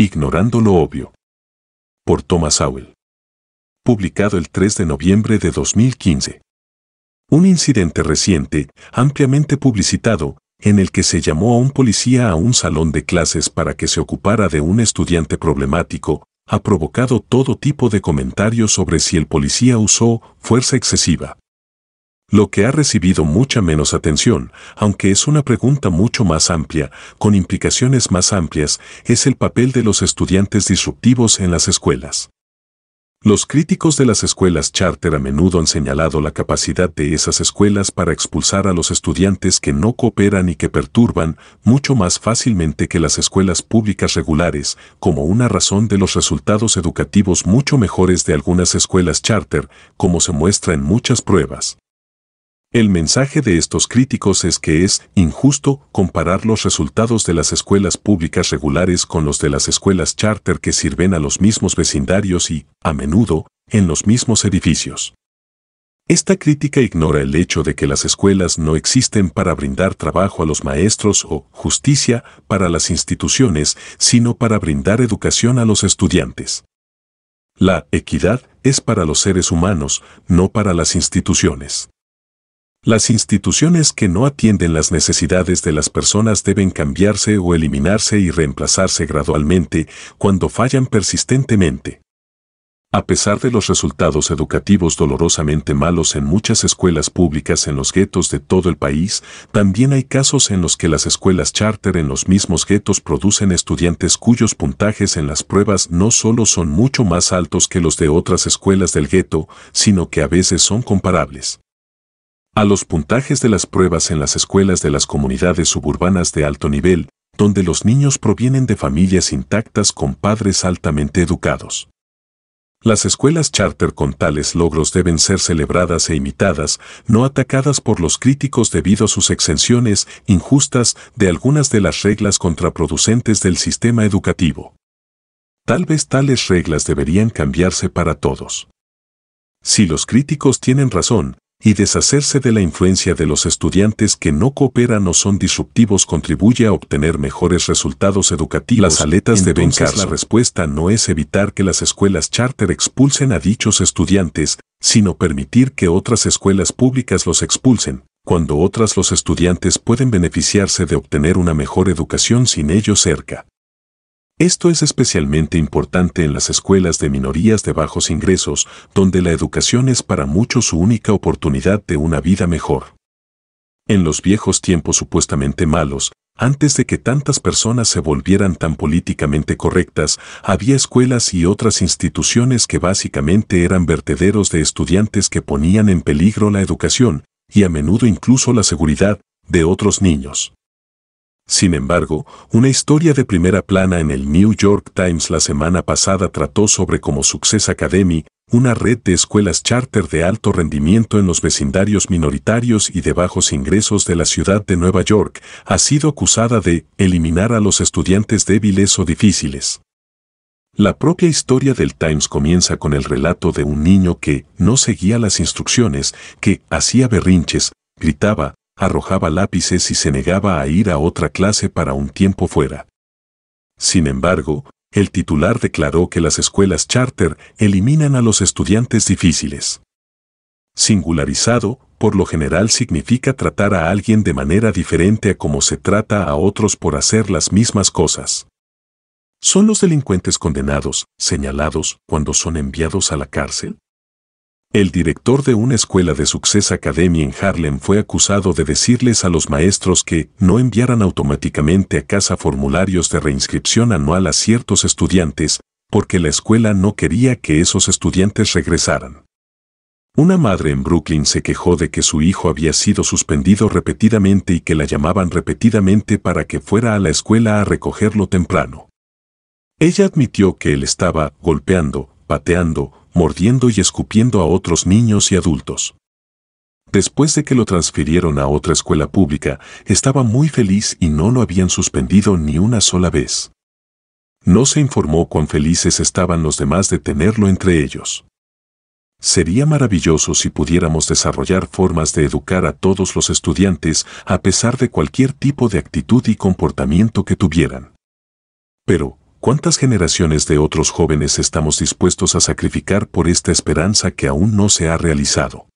Ignorando lo obvio. Por Thomas Howell. Publicado el 3 de noviembre de 2015. Un incidente reciente, ampliamente publicitado, en el que se llamó a un policía a un salón de clases para que se ocupara de un estudiante problemático, ha provocado todo tipo de comentarios sobre si el policía usó fuerza excesiva, lo que ha recibido mucha menos atención, aunque es una pregunta mucho más amplia, con implicaciones más amplias, es el papel de los estudiantes disruptivos en las escuelas. Los críticos de las escuelas charter a menudo han señalado la capacidad de esas escuelas para expulsar a los estudiantes que no cooperan y que perturban mucho más fácilmente que las escuelas públicas regulares, como una razón de los resultados educativos mucho mejores de algunas escuelas charter, como se muestra en muchas pruebas. El mensaje de estos críticos es que es injusto comparar los resultados de las escuelas públicas regulares con los de las escuelas charter que sirven a los mismos vecindarios y, a menudo, en los mismos edificios. Esta crítica ignora el hecho de que las escuelas no existen para brindar trabajo a los maestros o justicia para las instituciones, sino para brindar educación a los estudiantes. La equidad es para los seres humanos, no para las instituciones. Las instituciones que no atienden las necesidades de las personas deben cambiarse o eliminarse y reemplazarse gradualmente cuando fallan persistentemente. A pesar de los resultados educativos dolorosamente malos en muchas escuelas públicas en los guetos de todo el país, también hay casos en los que las escuelas charter en los mismos guetos producen estudiantes cuyos puntajes en las pruebas no solo son mucho más altos que los de otras escuelas del gueto, sino que a veces son comparables a los puntajes de las pruebas en las escuelas de las comunidades suburbanas de alto nivel, donde los niños provienen de familias intactas con padres altamente educados. Las escuelas charter con tales logros deben ser celebradas e imitadas, no atacadas por los críticos debido a sus exenciones injustas de algunas de las reglas contraproducentes del sistema educativo. Tal vez tales reglas deberían cambiarse para todos. Si los críticos tienen razón, y deshacerse de la influencia de los estudiantes que no cooperan o son disruptivos contribuye a obtener mejores resultados educativos. Las aletas de Ben La respuesta no es evitar que las escuelas charter expulsen a dichos estudiantes, sino permitir que otras escuelas públicas los expulsen, cuando otras los estudiantes pueden beneficiarse de obtener una mejor educación sin ellos cerca. Esto es especialmente importante en las escuelas de minorías de bajos ingresos, donde la educación es para muchos su única oportunidad de una vida mejor. En los viejos tiempos supuestamente malos, antes de que tantas personas se volvieran tan políticamente correctas, había escuelas y otras instituciones que básicamente eran vertederos de estudiantes que ponían en peligro la educación, y a menudo incluso la seguridad, de otros niños. Sin embargo, una historia de primera plana en el New York Times la semana pasada trató sobre cómo Success Academy, una red de escuelas charter de alto rendimiento en los vecindarios minoritarios y de bajos ingresos de la ciudad de Nueva York, ha sido acusada de eliminar a los estudiantes débiles o difíciles. La propia historia del Times comienza con el relato de un niño que no seguía las instrucciones, que hacía berrinches, gritaba, arrojaba lápices y se negaba a ir a otra clase para un tiempo fuera. Sin embargo, el titular declaró que las escuelas charter eliminan a los estudiantes difíciles. Singularizado, por lo general significa tratar a alguien de manera diferente a como se trata a otros por hacer las mismas cosas. ¿Son los delincuentes condenados, señalados, cuando son enviados a la cárcel? El director de una escuela de Success Academy en Harlem fue acusado de decirles a los maestros que no enviaran automáticamente a casa formularios de reinscripción anual a ciertos estudiantes, porque la escuela no quería que esos estudiantes regresaran. Una madre en Brooklyn se quejó de que su hijo había sido suspendido repetidamente y que la llamaban repetidamente para que fuera a la escuela a recogerlo temprano. Ella admitió que él estaba golpeando, pateando, mordiendo y escupiendo a otros niños y adultos. Después de que lo transfirieron a otra escuela pública, estaba muy feliz y no lo habían suspendido ni una sola vez. No se informó cuán felices estaban los demás de tenerlo entre ellos. Sería maravilloso si pudiéramos desarrollar formas de educar a todos los estudiantes a pesar de cualquier tipo de actitud y comportamiento que tuvieran. Pero, ¿Cuántas generaciones de otros jóvenes estamos dispuestos a sacrificar por esta esperanza que aún no se ha realizado?